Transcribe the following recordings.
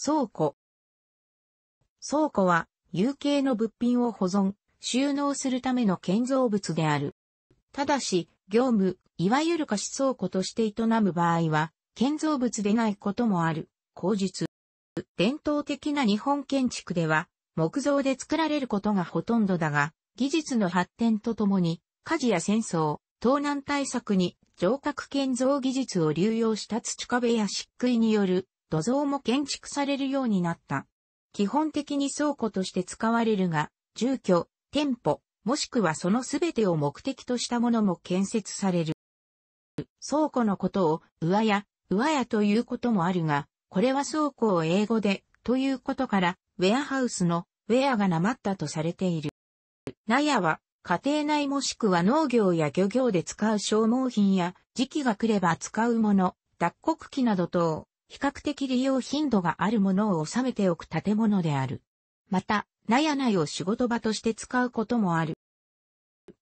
倉庫。倉庫は、有形の物品を保存、収納するための建造物である。ただし、業務、いわゆる貸し倉庫として営む場合は、建造物でないこともある。口実。伝統的な日本建築では、木造で作られることがほとんどだが、技術の発展とともに、火事や戦争、盗難対策に、城郭建造技術を流用した土壁や漆喰による土蔵も建築されるようになった。基本的に倉庫として使われるが、住居、店舗、もしくはそのすべてを目的としたものも建設される。倉庫のことを、上屋、上屋ということもあるが、これは倉庫を英語で、ということから、ウェアハウスの、ウェアがなまったとされている。納屋は、家庭内もしくは農業や漁業で使う消耗品や、時期が来れば使うもの、脱穀機など等、比較的利用頻度があるものを収めておく建物である。また、納屋内を仕事場として使うこともある。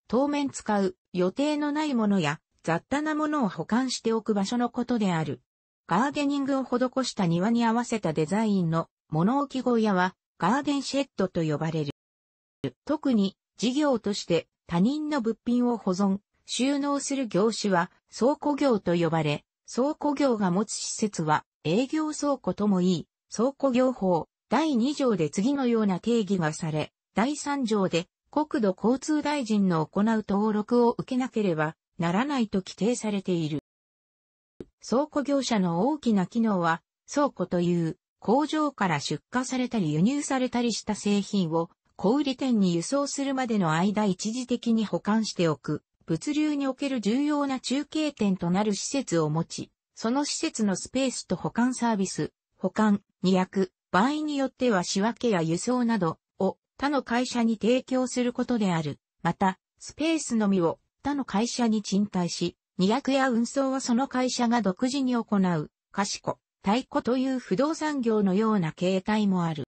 当面使う予定のないものや雑多なものを保管しておく場所のことである。ガーデニングを施した庭に合わせたデザインの物置小屋はガーデンシェッドと呼ばれる。特に事業として他人の物品を保存、収納する業種は倉庫業と呼ばれ、倉庫業が持つ施設は営業倉庫ともいい、倉庫業法、第2条で次のような定義がされ、第3条で国土交通大臣の行う登録を受けなければならないと規定されている。倉庫業者の大きな機能は、倉庫という工場から出荷されたり輸入されたりした製品を小売店に輸送するまでの間一時的に保管しておく、物流における重要な中継点となる施設を持ち、その施設のスペースと保管サービス、保管、二役、場合によっては仕分けや輸送などを他の会社に提供することである。また、スペースのみを他の会社に賃貸し、二役や運送はその会社が独自に行う、賢、太鼓という不動産業のような形態もある。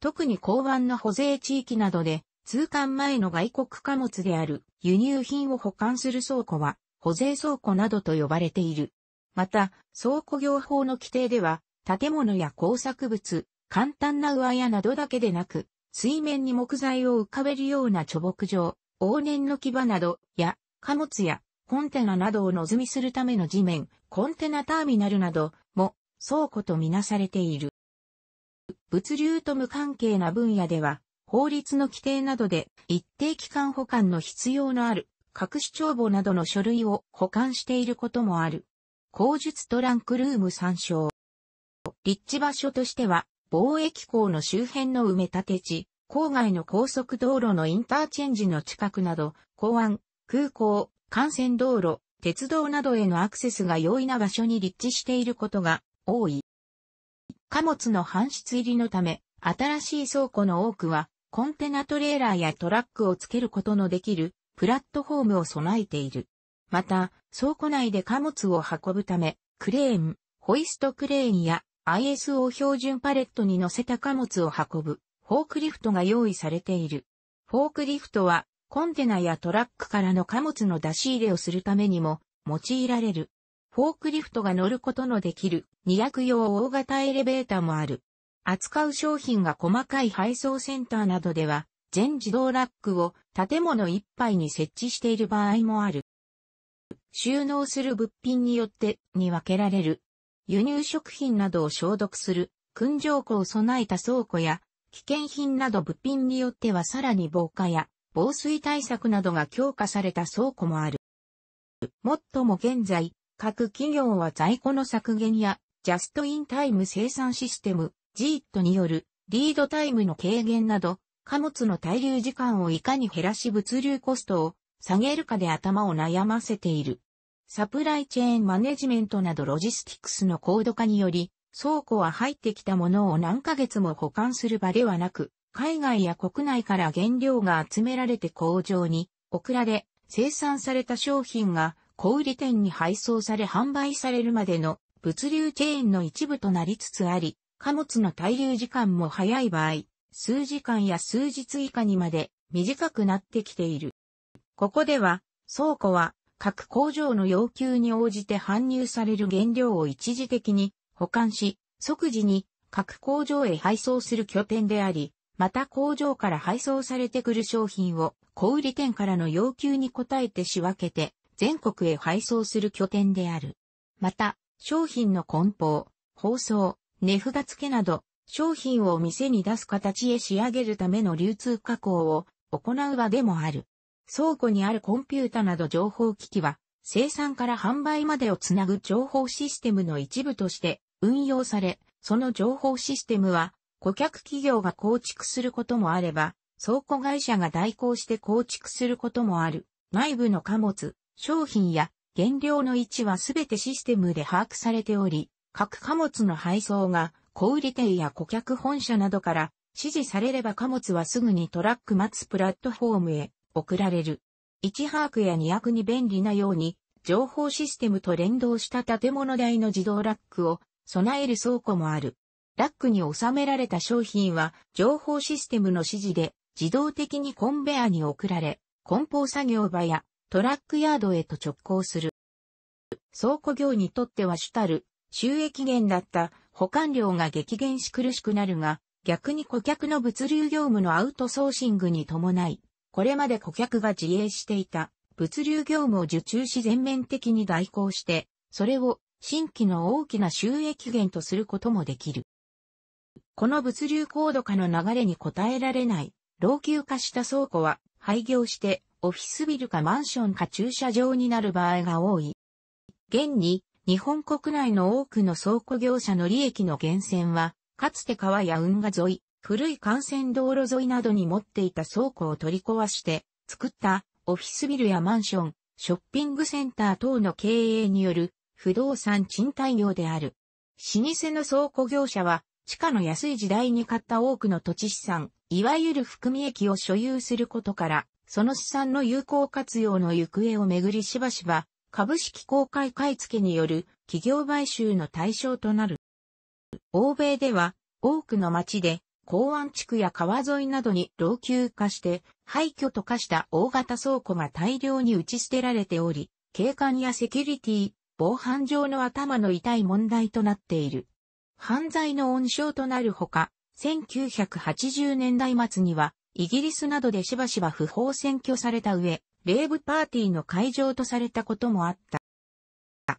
特に港湾の保税地域などで、通関前の外国貨物である輸入品を保管する倉庫は、保税倉庫などと呼ばれている。また、倉庫業法の規定では、建物や工作物、簡単な上屋などだけでなく、水面に木材を浮かべるような貯木場、往年の牙など、や、貨物や、コンテナなどを望みするための地面、コンテナターミナルなども倉庫とみなされている。物流と無関係な分野では、法律の規定などで一定期間保管の必要のある、各種帳簿などの書類を保管していることもある。工述トランクルーム参照。立地場所としては、貿易港の周辺の埋め立て地、郊外の高速道路のインターチェンジの近くなど、港湾、空港、幹線道路、鉄道などへのアクセスが容易な場所に立地していることが多い。貨物の搬出入りのため、新しい倉庫の多くは、コンテナトレーラーやトラックをつけることのできる、プラットフォームを備えている。また、倉庫内で貨物を運ぶため、クレーン、ホイストクレーンや ISO 標準パレットに乗せた貨物を運ぶ、フォークリフトが用意されている。フォークリフトは、コンテナやトラックからの貨物の出し入れをするためにも、用いられる。フォークリフトが乗ることのできる、二役用大型エレベーターもある。扱う商品が細かい配送センターなどでは、全自動ラックを建物一杯に設置している場合もある。収納する物品によってに分けられる。輸入食品などを消毒する、燻蒸庫を備えた倉庫や、危険品など物品によってはさらに防火や防水対策などが強化された倉庫もある。もっとも現在、各企業は在庫の削減や、ジャストインタイム生産システム、ジートによるリードタイムの軽減など、貨物の滞留時間をいかに減らし物流コストを下げるかで頭を悩ませている。サプライチェーンマネジメントなどロジスティクスの高度化により、倉庫は入ってきたものを何ヶ月も保管する場ではなく、海外や国内から原料が集められて工場に送られ、生産された商品が小売店に配送され販売されるまでの物流チェーンの一部となりつつあり、貨物の滞留時間も早い場合、数時間や数日以下にまで短くなってきている。ここでは、倉庫は各工場の要求に応じて搬入される原料を一時的に保管し、即時に各工場へ配送する拠点であり、また工場から配送されてくる商品を小売店からの要求に応えて仕分けて全国へ配送する拠点である。また、商品の梱包、包装、値札付けなど、商品を店に出す形へ仕上げるための流通加工を行う場でもある。倉庫にあるコンピュータなど情報機器は、生産から販売までをつなぐ情報システムの一部として運用され、その情報システムは、顧客企業が構築することもあれば、倉庫会社が代行して構築することもある。内部の貨物、商品や原料の位置はすべてシステムで把握されており、各貨物の配送が小売店や顧客本社などから指示されれば貨物はすぐにトラック待つプラットフォームへ送られる。1把握や2泊に便利なように、情報システムと連動した建物台の自動ラックを備える倉庫もある。ラックに収められた商品は情報システムの指示で自動的にコンベアに送られ、梱包作業場やトラックヤードへと直行する。倉庫業にとっては主たる収益源だった保管料が激減し苦しくなるが、逆に顧客の物流業務のアウトソーシングに伴い、これまで顧客が自営していた物流業務を受注し全面的に代行して、それを新規の大きな収益源とすることもできる。この物流高度化の流れに応えられない、老朽化した倉庫は廃業してオフィスビルかマンションか駐車場になる場合が多い。現に日本国内の多くの倉庫業者の利益の源泉は、かつて川や運河沿い、古い幹線道路沿いなどに持っていた倉庫を取り壊して作ったオフィスビルやマンション、ショッピングセンター等の経営による不動産賃貸業である。老舗の倉庫業者は地価の安い時代に買った多くの土地資産、いわゆる含み益を所有することから、その資産の有効活用の行方をめぐりしばしば、株式公開買付による企業買収の対象となる。欧米では多くの町で港湾地区や川沿いなどに老朽化して廃墟と化した大型倉庫が大量に打ち捨てられており、景観やセキュリティ、防犯上の頭の痛い問題となっている。犯罪の温床となるほか、1980年代末には、イギリスなどでしばしば不法占拠された上、レーブパーティーの会場とされたこともあった。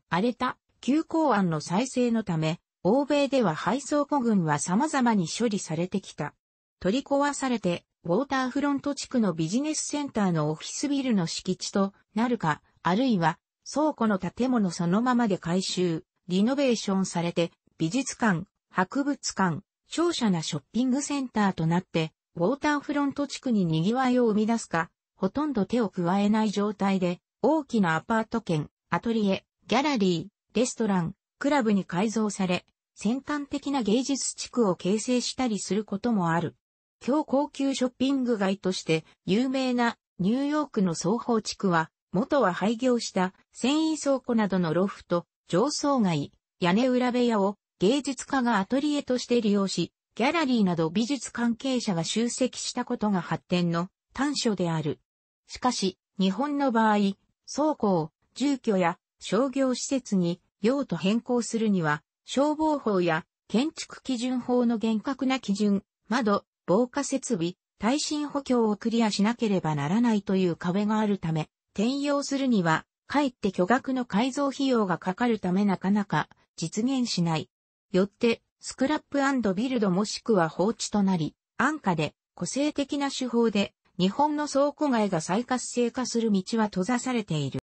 荒れた、旧港湾の再生のため、欧米では配送庫群は様々に処理されてきた。取り壊されて、ウォーターフロント地区のビジネスセンターのオフィスビルの敷地となるか、あるいは倉庫の建物そのままで改修、リノベーションされて、美術館、博物館、商社なショッピングセンターとなって、ウォーターフロント地区に賑わいを生み出すか、ほとんど手を加えない状態で、大きなアパート券、アトリエ、ギャラリー、レストラン、クラブに改造され、先端的な芸術地区を形成したりすることもある。日、高級ショッピング街として有名なニューヨークの総合地区は、元は廃業した繊維倉庫などのロフト、上層街、屋根裏部屋を芸術家がアトリエとして利用し、ギャラリーなど美術関係者が集積したことが発展の端緒である。しかし、日本の場合、倉庫を住居や商業施設に用途変更するには消防法や建築基準法の厳格な基準、窓、防火設備、耐震補強をクリアしなければならないという壁があるため、転用するには、かえって巨額の改造費用がかかるためなかなか実現しない。よって、スクラップビルドもしくは放置となり、安価で個性的な手法で日本の倉庫街が再活性化する道は閉ざされている。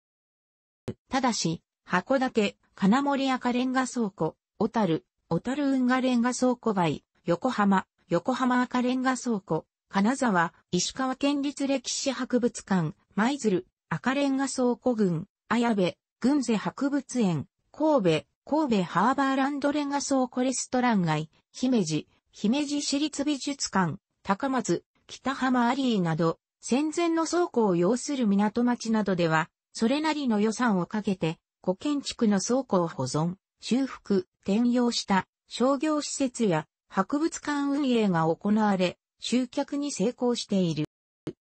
ただし、函館、金森赤レンガ倉庫、小樽、小樽運河レンガ倉庫街、横浜、横浜赤レンガ倉庫、金沢、石川県立歴史博物館、舞鶴、赤レンガ倉庫群、綾部、軍勢博物園、神戸、神戸ハーバーランドレンガ倉庫レストラン街、姫路、姫路市立美術館、高松、北浜アリーなど、戦前の倉庫を要する港町などでは、それなりの予算をかけて、古建築の倉庫を保存、修復、転用した商業施設や博物館運営が行われ、集客に成功している。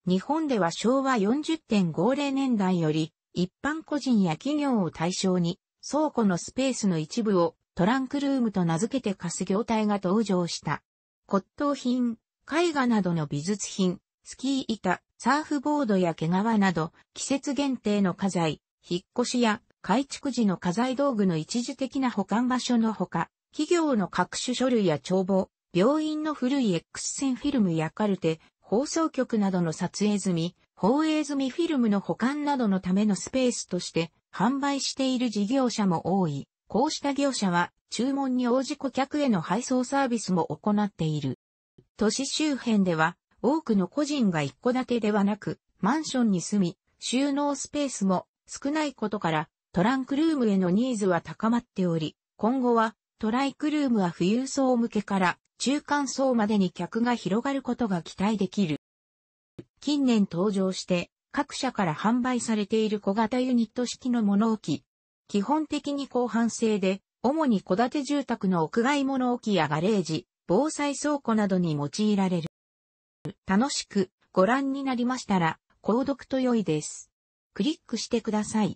日本では昭和40.50年代より、一般個人や企業を対象に、倉庫のスペースの一部をトランクルームと名付けて貸す業態が登場した。骨董品、絵画などの美術品、スキー板、サーフボードや毛皮など、季節限定の家財、引っ越しや改築時の家財道具の一時的な保管場所のほか、企業の各種書類や帳簿、病院の古い X 線フィルムやカルテ、放送局などの撮影済み、放映済みフィルムの保管などのためのスペースとして販売している事業者も多い。こうした業者は注文に応じ顧客への配送サービスも行っている。都市周辺では多くの個人が一戸建てではなくマンションに住み収納スペースも少ないことからトランクルームへのニーズは高まっており、今後はトライクルームは富裕層向けから中間層までに客が広がることが期待できる。近年登場して各社から販売されている小型ユニット式の物置。基本的に広範性で、主に戸建て住宅の屋外物置やガレージ、防災倉庫などに用いられる。楽しくご覧になりましたら、購読と良いです。クリックしてください。